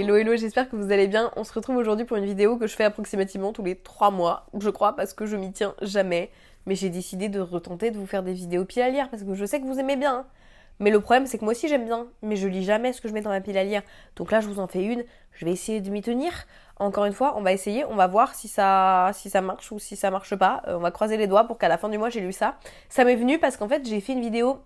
hello hello, j'espère que vous allez bien. On se retrouve aujourd'hui pour une vidéo que je fais approximativement tous les 3 mois, je crois, parce que je m'y tiens jamais. Mais j'ai décidé de retenter de vous faire des vidéos pile à lire, parce que je sais que vous aimez bien. Mais le problème, c'est que moi aussi j'aime bien, mais je lis jamais ce que je mets dans ma pile à lire. Donc là, je vous en fais une, je vais essayer de m'y tenir. Encore une fois, on va essayer, on va voir si ça, si ça marche ou si ça marche pas. Euh, on va croiser les doigts pour qu'à la fin du mois, j'ai lu ça. Ça m'est venu parce qu'en fait, j'ai fait une vidéo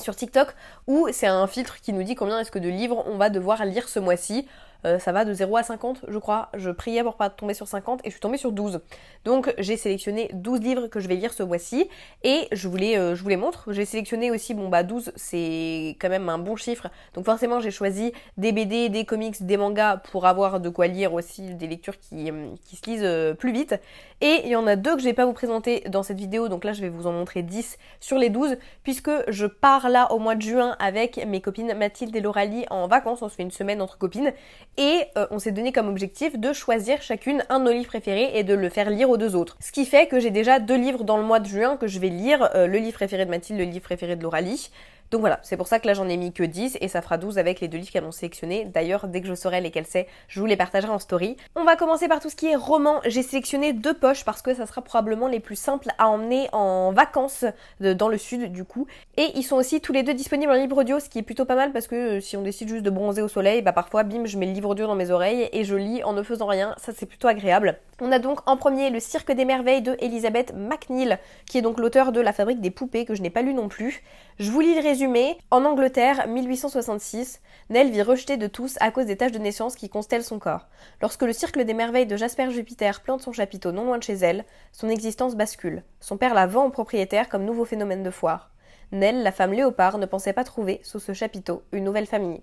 sur TikTok où c'est un filtre qui nous dit combien est-ce que de livres on va devoir lire ce mois-ci euh, ça va de 0 à 50 je crois, je priais pour pas tomber sur 50 et je suis tombée sur 12. Donc j'ai sélectionné 12 livres que je vais lire ce mois-ci et je vous les, euh, je vous les montre. J'ai sélectionné aussi, bon bah 12 c'est quand même un bon chiffre, donc forcément j'ai choisi des BD, des comics, des mangas pour avoir de quoi lire aussi, des lectures qui, euh, qui se lisent plus vite. Et il y en a deux que je vais pas vous présenter dans cette vidéo, donc là je vais vous en montrer 10 sur les 12, puisque je pars là au mois de juin avec mes copines Mathilde et Loralie en vacances, on se fait une semaine entre copines, et euh, on s'est donné comme objectif de choisir chacune un de nos livres préférés et de le faire lire aux deux autres. Ce qui fait que j'ai déjà deux livres dans le mois de juin que je vais lire, euh, le livre préféré de Mathilde, le livre préféré de Loralie. Donc voilà, c'est pour ça que là j'en ai mis que 10 et ça fera 12 avec les deux livres qu'elles ont sélectionnés. D'ailleurs, dès que je saurai lesquels c'est, je vous les partagerai en story. On va commencer par tout ce qui est roman. J'ai sélectionné deux poches parce que ça sera probablement les plus simples à emmener en vacances dans le sud du coup. Et ils sont aussi tous les deux disponibles en livre audio, ce qui est plutôt pas mal parce que euh, si on décide juste de bronzer au soleil, bah parfois bim, je mets le livre audio dans mes oreilles et je lis en ne faisant rien. Ça c'est plutôt agréable. On a donc en premier le Cirque des merveilles de Elisabeth McNeil, qui est donc l'auteur de La fabrique des poupées que je n'ai pas lu non plus. Je vous lis le résumé en Angleterre, 1866, Nell vit rejetée de tous à cause des taches de naissance qui constellent son corps. Lorsque le cercle des merveilles de Jasper Jupiter plante son chapiteau non loin de chez elle, son existence bascule. Son père la vend au propriétaire comme nouveau phénomène de foire. Nell, la femme léopard, ne pensait pas trouver, sous ce chapiteau, une nouvelle famille.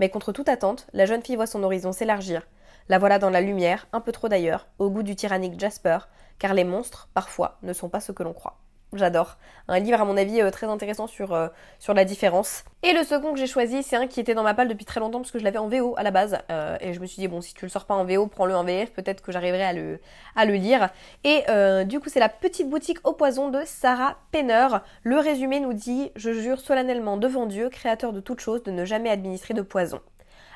Mais contre toute attente, la jeune fille voit son horizon s'élargir. La voilà dans la lumière, un peu trop d'ailleurs, au goût du tyrannique Jasper, car les monstres, parfois, ne sont pas ce que l'on croit. J'adore. Un livre, à mon avis, euh, très intéressant sur, euh, sur la différence. Et le second que j'ai choisi, c'est un qui était dans ma palle depuis très longtemps parce que je l'avais en VO à la base. Euh, et je me suis dit, bon, si tu le sors pas en VO, prends-le en VF, peut-être que j'arriverai à le, à le lire. Et du coup, c'est La petite boutique au poison de Sarah Penner. Le résumé nous dit Je jure solennellement devant Dieu, créateur de toutes choses, de ne jamais administrer de poison.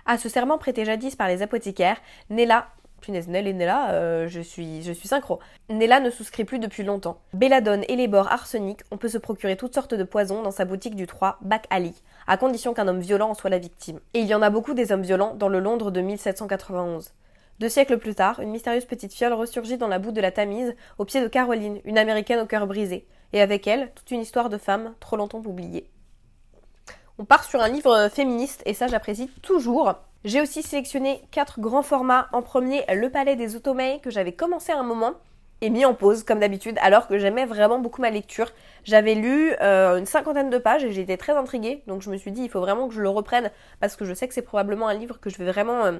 À ce serment prêté jadis par les apothicaires, Nella punaise, Nell et Nella, euh, je, suis, je suis synchro. Nella ne souscrit plus depuis longtemps. Belladone et les bords arsenic, on peut se procurer toutes sortes de poisons dans sa boutique du 3, Back Alley, à condition qu'un homme violent en soit la victime. Et il y en a beaucoup des hommes violents dans le Londres de 1791. Deux siècles plus tard, une mystérieuse petite fiole ressurgit dans la boue de la Tamise, au pied de Caroline, une américaine au cœur brisé, et avec elle, toute une histoire de femme trop longtemps oubliée on part sur un livre féministe et ça j'apprécie toujours. J'ai aussi sélectionné quatre grands formats. En premier, Le Palais des Otomei, que j'avais commencé à un moment et mis en pause comme d'habitude alors que j'aimais vraiment beaucoup ma lecture. J'avais lu euh, une cinquantaine de pages et j'étais très intriguée donc je me suis dit il faut vraiment que je le reprenne parce que je sais que c'est probablement un livre que je vais vraiment euh,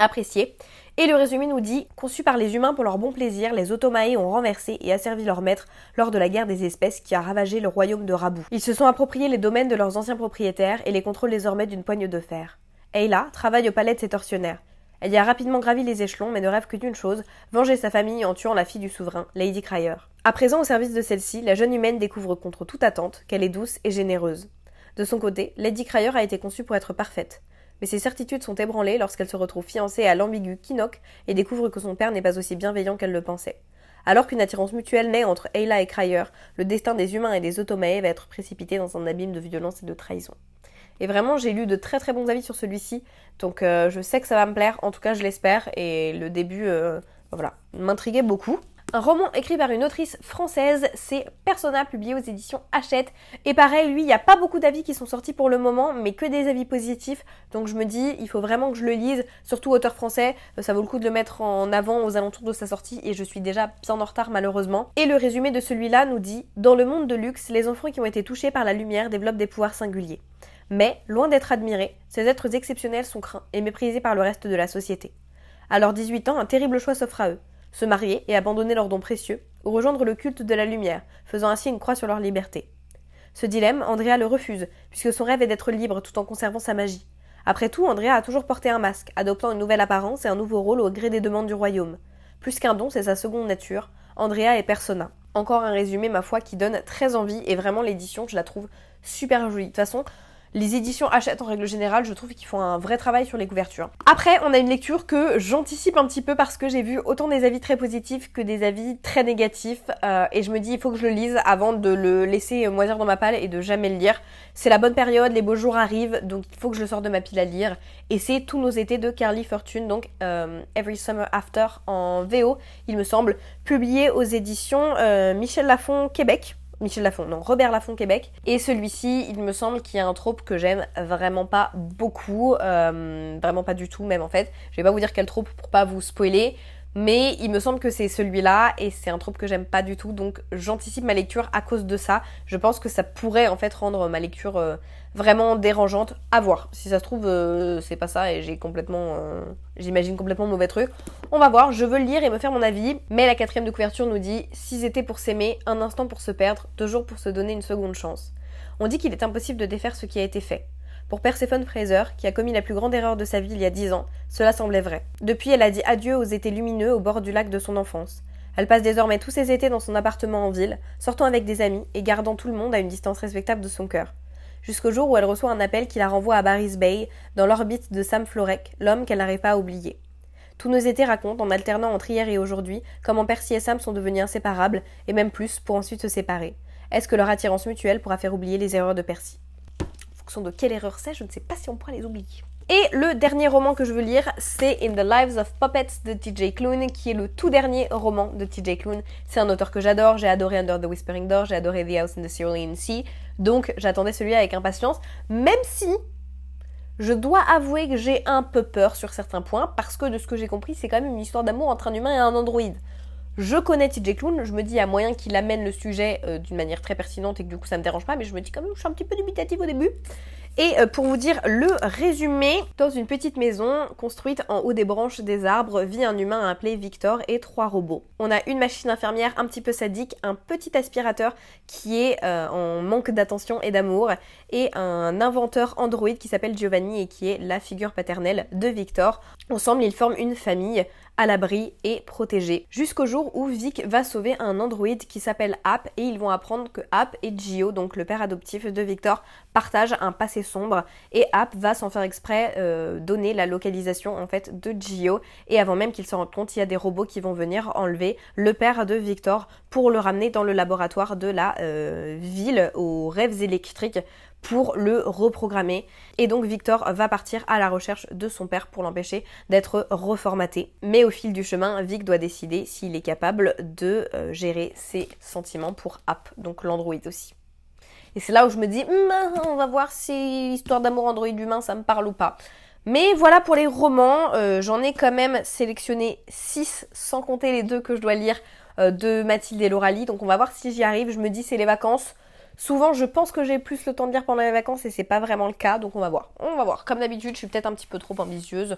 apprécié. Et le résumé nous dit Conçus par les humains pour leur bon plaisir, les Ottomae ont renversé et asservi leur maître lors de la guerre des espèces qui a ravagé le royaume de Rabou. Ils se sont appropriés les domaines de leurs anciens propriétaires et les contrôlent désormais d'une poigne de fer. Ayla travaille au palais de ses tortionnaires. Elle y a rapidement gravi les échelons, mais ne rêve que d'une chose venger sa famille en tuant la fille du souverain, Lady Cryer. À présent au service de celle-ci, la jeune humaine découvre contre toute attente qu'elle est douce et généreuse. De son côté, Lady Cryer a été conçue pour être parfaite mais ses certitudes sont ébranlées lorsqu'elle se retrouve fiancée à l'ambigu Kinok et découvre que son père n'est pas aussi bienveillant qu'elle le pensait. Alors qu'une attirance mutuelle naît entre Ayla et Cryer, le destin des humains et des automae va être précipité dans un abîme de violence et de trahison. Et vraiment, j'ai lu de très très bons avis sur celui-ci, donc euh, je sais que ça va me plaire, en tout cas je l'espère, et le début, euh, voilà, m'intriguait beaucoup. Un roman écrit par une autrice française, c'est Persona, publié aux éditions Hachette. Et pareil, lui, il n'y a pas beaucoup d'avis qui sont sortis pour le moment, mais que des avis positifs. Donc je me dis, il faut vraiment que je le lise, surtout auteur français. Euh, ça vaut le coup de le mettre en avant aux alentours de sa sortie, et je suis déjà bien en retard malheureusement. Et le résumé de celui-là nous dit, dans le monde de luxe, les enfants qui ont été touchés par la lumière développent des pouvoirs singuliers. Mais, loin d'être admirés, ces êtres exceptionnels sont craints et méprisés par le reste de la société. À leurs 18 ans, un terrible choix s'offre à eux se marier et abandonner leurs dons précieux, ou rejoindre le culte de la lumière, faisant ainsi une croix sur leur liberté. Ce dilemme, Andrea le refuse, puisque son rêve est d'être libre tout en conservant sa magie. Après tout, Andrea a toujours porté un masque, adoptant une nouvelle apparence et un nouveau rôle au gré des demandes du royaume. Plus qu'un don, c'est sa seconde nature. Andrea est persona. Encore un résumé, ma foi, qui donne très envie, et vraiment l'édition, je la trouve super jolie. De toute façon, les éditions Hachette, en règle générale, je trouve qu'ils font un vrai travail sur les couvertures. Après, on a une lecture que j'anticipe un petit peu parce que j'ai vu autant des avis très positifs que des avis très négatifs. Euh, et je me dis, il faut que je le lise avant de le laisser moisir dans ma palle et de jamais le lire. C'est la bonne période, les beaux jours arrivent, donc il faut que je le sorte de ma pile à lire. Et c'est Tous nos étés de Carly Fortune, donc euh, Every Summer After en VO, il me semble, publié aux éditions euh, Michel Lafon Québec. Michel Lafont, non, Robert Lafont Québec. Et celui-ci, il me semble qu'il y a un trope que j'aime vraiment pas beaucoup, euh, vraiment pas du tout même en fait. Je vais pas vous dire quel trope pour pas vous spoiler. Mais il me semble que c'est celui-là et c'est un trope que j'aime pas du tout. Donc j'anticipe ma lecture à cause de ça. Je pense que ça pourrait en fait rendre ma lecture euh, vraiment dérangeante. À voir. Si ça se trouve, euh, c'est pas ça et j'ai complètement, euh, j'imagine complètement mauvais truc. On va voir. Je veux le lire et me faire mon avis. Mais la quatrième de couverture nous dit S'ils étaient pour s'aimer, un instant pour se perdre, deux jours pour se donner une seconde chance. On dit qu'il est impossible de défaire ce qui a été fait. Pour Persephone Fraser, qui a commis la plus grande erreur de sa vie il y a dix ans, cela semblait vrai. Depuis, elle a dit adieu aux étés lumineux au bord du lac de son enfance. Elle passe désormais tous ses étés dans son appartement en ville, sortant avec des amis et gardant tout le monde à une distance respectable de son cœur. Jusqu'au jour où elle reçoit un appel qui la renvoie à Barry's Bay, dans l'orbite de Sam Florek, l'homme qu'elle n'arrive pas à oublier. Tous nos étés racontent, en alternant entre hier et aujourd'hui, comment Percy et Sam sont devenus inséparables, et même plus, pour ensuite se séparer. Est-ce que leur attirance mutuelle pourra faire oublier les erreurs de Percy de quelle erreur c'est, je ne sais pas si on pourra les oublier. Et le dernier roman que je veux lire, c'est In the Lives of Puppets de TJ Klune, qui est le tout dernier roman de TJ Klune. C'est un auteur que j'adore, j'ai adoré Under the Whispering Door, j'ai adoré The House in the Cerulean Sea, donc j'attendais celui avec impatience, même si je dois avouer que j'ai un peu peur sur certains points, parce que de ce que j'ai compris, c'est quand même une histoire d'amour entre un humain et un androïde. Je connais TJ Clown, je me dis, à moyen qu'il amène le sujet euh, d'une manière très pertinente et que du coup ça me dérange pas, mais je me dis quand même, je suis un petit peu dubitative au début. Et euh, pour vous dire le résumé, dans une petite maison construite en haut des branches des arbres vit un humain appelé Victor et trois robots. On a une machine infirmière un petit peu sadique, un petit aspirateur qui est euh, en manque d'attention et d'amour, et un inventeur androïde qui s'appelle Giovanni et qui est la figure paternelle de Victor. Ensemble, ils forment une famille à l'abri et protégée. Jusqu'au jour où Vic va sauver un androïde qui s'appelle App et ils vont apprendre que App et Gio, donc le père adoptif de Victor, partagent un passé sombre et App va s'en faire exprès euh, donner la localisation en fait de Gio et avant même qu'il se rende compte, il y a des robots qui vont venir enlever le père de Victor pour le ramener dans le laboratoire de la euh, ville aux rêves électriques pour le reprogrammer. Et donc Victor va partir à la recherche de son père pour l'empêcher d'être reformaté. Mais au fil du chemin, Vic doit décider s'il est capable de euh, gérer ses sentiments pour App, donc l'android aussi. Et c'est là où je me dis, hmm, on va voir si l'histoire d'amour androïde humain, ça me parle ou pas. Mais voilà pour les romans, euh, j'en ai quand même sélectionné 6, sans compter les deux que je dois lire euh, de Mathilde et Loralie. Donc on va voir si j'y arrive. Je me dis, c'est les vacances. Souvent, je pense que j'ai plus le temps de lire pendant les vacances et c'est pas vraiment le cas. Donc on va voir. On va voir. Comme d'habitude, je suis peut-être un petit peu trop ambitieuse.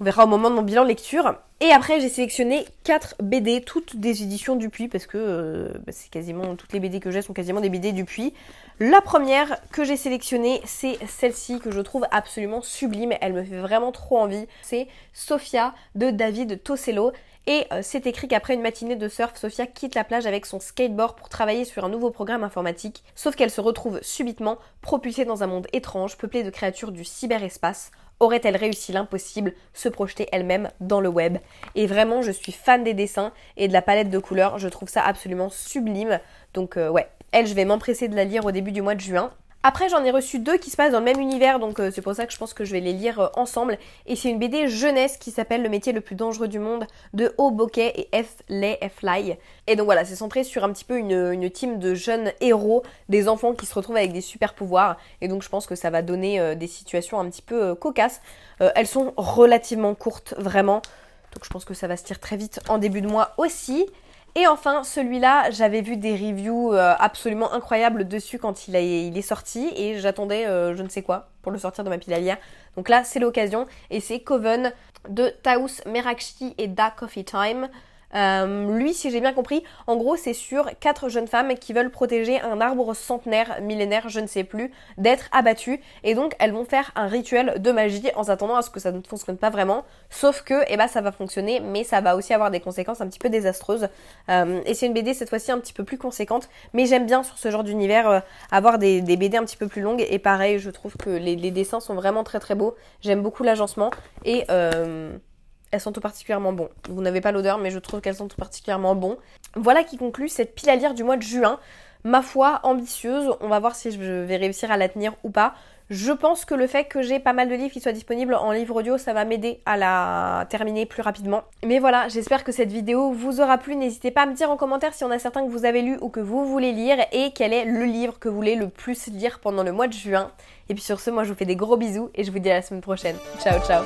On verra au moment de mon bilan de lecture. Et après, j'ai sélectionné 4 BD, toutes des éditions Dupuis, parce que euh, bah, c'est quasiment toutes les BD que j'ai sont quasiment des BD Dupuis. La première que j'ai sélectionnée, c'est celle-ci que je trouve absolument sublime. Elle me fait vraiment trop envie. C'est Sophia de David Tosello. Et euh, c'est écrit qu'après une matinée de surf, Sophia quitte la plage avec son skateboard pour travailler sur un nouveau programme informatique. Sauf qu'elle se retrouve subitement propulsée dans un monde étrange, peuplé de créatures du cyberespace. Aurait-elle réussi l'impossible, se projeter elle-même dans le web Et vraiment, je suis fan des dessins et de la palette de couleurs, je trouve ça absolument sublime. Donc euh, ouais, elle, je vais m'empresser de la lire au début du mois de juin. Après, j'en ai reçu deux qui se passent dans le même univers, donc euh, c'est pour ça que je pense que je vais les lire euh, ensemble. Et c'est une BD jeunesse qui s'appelle Le métier le plus dangereux du monde de O Bokeh et F. Lay F. Et donc voilà, c'est centré sur un petit peu une, team de jeunes héros, des enfants qui se retrouvent avec des super pouvoirs. Et donc je pense que ça va donner euh, des situations un petit peu cocasses. elles sont relativement courtes, vraiment. Donc je pense que ça va se tirer très vite en début de mois aussi. Et enfin, celui-là, j'avais vu des reviews euh, absolument incroyables dessus quand il, est sorti et j'attendais euh, je ne sais quoi pour le sortir de ma pile Donc là, c'est l'occasion et c'est Coven de Taos Merakchi et Da Coffee Time. Euh, lui, si j'ai bien compris, en gros, c'est sur quatre jeunes femmes qui veulent protéger un arbre centenaire, millénaire, je ne sais plus, d'être abattues. Et donc, elles vont faire un rituel de magie en s'attendant à ce que ça ne fonctionne pas vraiment. Sauf que, eh ben, ça va fonctionner, mais ça va aussi avoir des conséquences un petit peu désastreuses. Euh, et c'est une BD cette fois-ci un petit peu plus conséquente, mais j'aime bien sur ce genre d'univers euh, avoir des, BD un petit peu plus longues. Et pareil, je trouve que les, dessins sont vraiment très très beaux. J'aime beaucoup l'agencement et euh, elles sont tout particulièrement bon. Vous n'avez pas l'odeur, mais je trouve qu'elles sont tout particulièrement bons. Voilà qui conclut cette pile à lire du mois de juin. Ma foi, ambitieuse. On va voir si je vais réussir à la tenir ou pas. Je pense que le fait que j'ai pas mal de livres qui soient disponibles en livre audio, ça va m'aider à la terminer plus rapidement. Mais voilà, j'espère que cette vidéo vous aura plu. N'hésitez pas à me dire en commentaire si on a certains que vous avez lu ou que vous voulez lire et quel est le livre que vous voulez le plus lire pendant le mois de juin. Et puis sur ce, moi je vous fais des gros bisous et je vous dis à la semaine prochaine. Ciao ciao